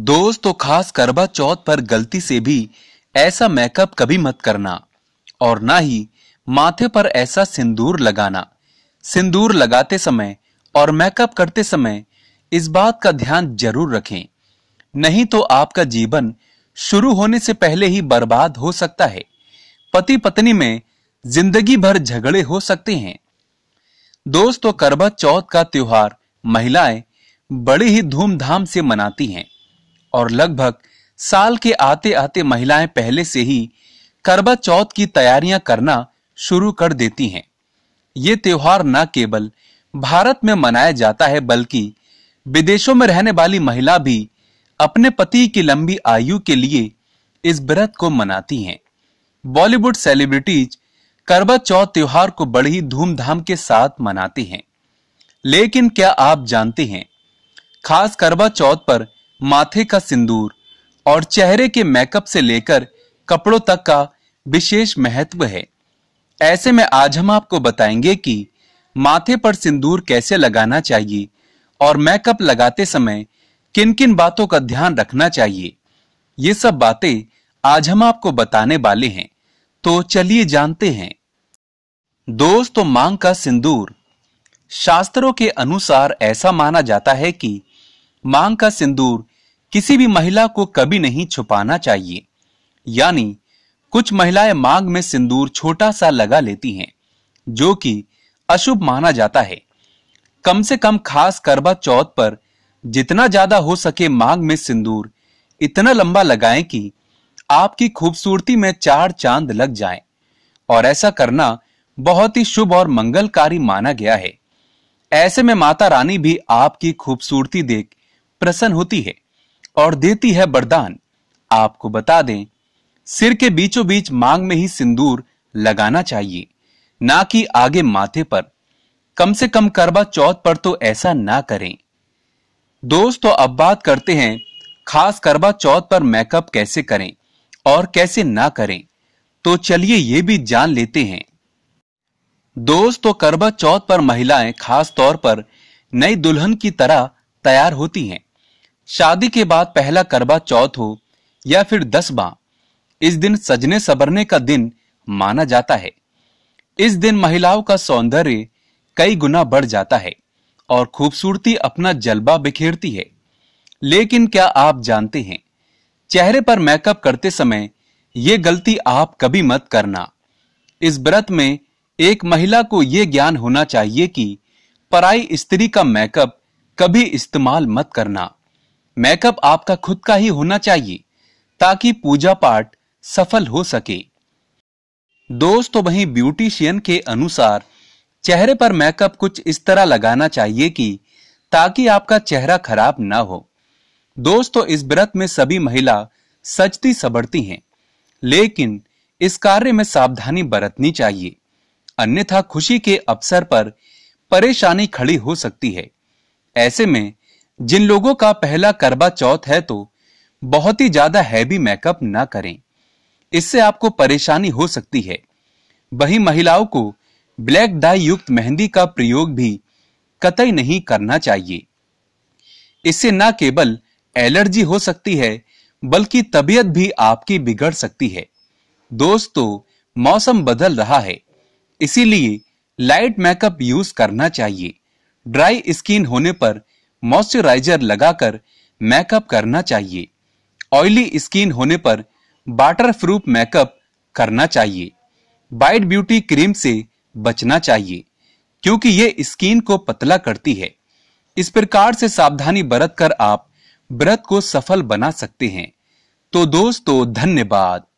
दोस्त तो खास करवा चौथ पर गलती से भी ऐसा मेकअप कभी मत करना और ना ही माथे पर ऐसा सिंदूर लगाना सिंदूर लगाते समय और मेकअप करते समय इस बात का ध्यान जरूर रखें नहीं तो आपका जीवन शुरू होने से पहले ही बर्बाद हो सकता है पति पत्नी में जिंदगी भर झगड़े हो सकते हैं दोस्तों तो करवा चौथ का त्योहार महिलाएं बड़ी ही धूमधाम से मनाती हैं और लगभग साल के आते आते महिलाएं पहले से ही करवा चौथ की तैयारियां करना शुरू कर देती हैं ये त्योहार न केवल भारत में मनाया जाता है बल्कि विदेशों में रहने वाली महिला भी अपने पति की लंबी आयु के लिए इस व्रत को मनाती हैं बॉलीवुड सेलिब्रिटीज करवा चौथ त्योहार को बड़ी धूमधाम के साथ मनाती हैं लेकिन क्या आप जानते हैं खास करवा चौथ पर माथे का सिंदूर और चेहरे के मेकअप से लेकर कपड़ों तक का विशेष महत्व है ऐसे में आज हम आपको बताएंगे कि माथे पर सिंदूर कैसे लगाना चाहिए और मेकअप लगाते समय किन किन बातों का ध्यान रखना चाहिए ये सब बातें आज हम आपको बताने वाले हैं तो चलिए जानते हैं दोस्तों तो मांग का सिंदूर शास्त्रों के अनुसार ऐसा माना जाता है कि मांग का सिंदूर किसी भी महिला को कभी नहीं छुपाना चाहिए यानी कुछ महिलाएं मांग में सिंदूर छोटा सा लगा लेती हैं जो कि अशुभ माना जाता है कम से कम खास करवा चौथ पर जितना ज्यादा हो सके मांग में सिंदूर इतना लंबा लगाएं कि आपकी खूबसूरती में चार चांद लग जाएं और ऐसा करना बहुत ही शुभ और मंगलकारी माना गया है ऐसे में माता रानी भी आपकी खूबसूरती देख प्रसन्न होती है और देती है बरदान आपको बता दें सिर के बीचों बीच मांग में ही सिंदूर लगाना चाहिए ना कि आगे माथे पर कम से कम करवा चौथ पर तो ऐसा ना करें दोस्त तो अब बात करते हैं खास करवा चौथ पर मेकअप कैसे करें और कैसे ना करें तो चलिए ये भी जान लेते हैं दोस्त तो करवा चौथ पर महिलाएं खास तौर पर नई दुल्हन की तरह तैयार होती हैं शादी के बाद पहला करवा चौथ हो या फिर दसवा इस दिन सजने सबरने का दिन माना जाता है इस दिन महिलाओं का सौंदर्य कई गुना बढ़ जाता है और खूबसूरती अपना जलबा बिखेरती है लेकिन क्या आप जानते हैं चेहरे पर मेकअप करते समय यह गलती आप कभी मत करना इस व्रत में एक महिला को यह ज्ञान होना चाहिए कि पराई स्त्री का मेकअप कभी इस्तेमाल मत करना मेकअप आपका खुद का ही होना चाहिए ताकि पूजा पाठ सफल हो सके दोस्तों तो वहीं ब्यूटिशियन के अनुसार चेहरे पर मेकअप कुछ इस तरह लगाना चाहिए कि ताकि आपका चेहरा खराब ना हो दोस्तों तो इस व्रत में सभी महिला सचती सबड़ती हैं लेकिन इस कार्य में सावधानी बरतनी चाहिए अन्यथा खुशी के अवसर पर परेशानी खड़ी हो सकती है ऐसे में जिन लोगों का पहला करबा चौथ है तो बहुत ही ज्यादा हैवी मेकअप ना करें इससे आपको परेशानी हो सकती है वही महिलाओं को ब्लैक डाई युक्त मेहंदी का प्रयोग भी कतई नहीं करना चाहिए इससे न केवल एलर्जी हो सकती है बल्कि तबीयत भी आपकी बिगड़ सकती है दोस्तों तो मौसम बदल रहा है इसीलिए लाइट मेकअप यूज करना चाहिए ड्राई स्किन होने पर मॉइस्चराइजर लगाकर मेकअप करना चाहिए ऑयली स्किन होने पर वाटर प्रूफ मेकअप करना चाहिए बाइट ब्यूटी क्रीम से बचना चाहिए क्योंकि ये स्किन को पतला करती है इस प्रकार से सावधानी बरत कर आप व्रत को सफल बना सकते हैं तो दोस्तों धन्यवाद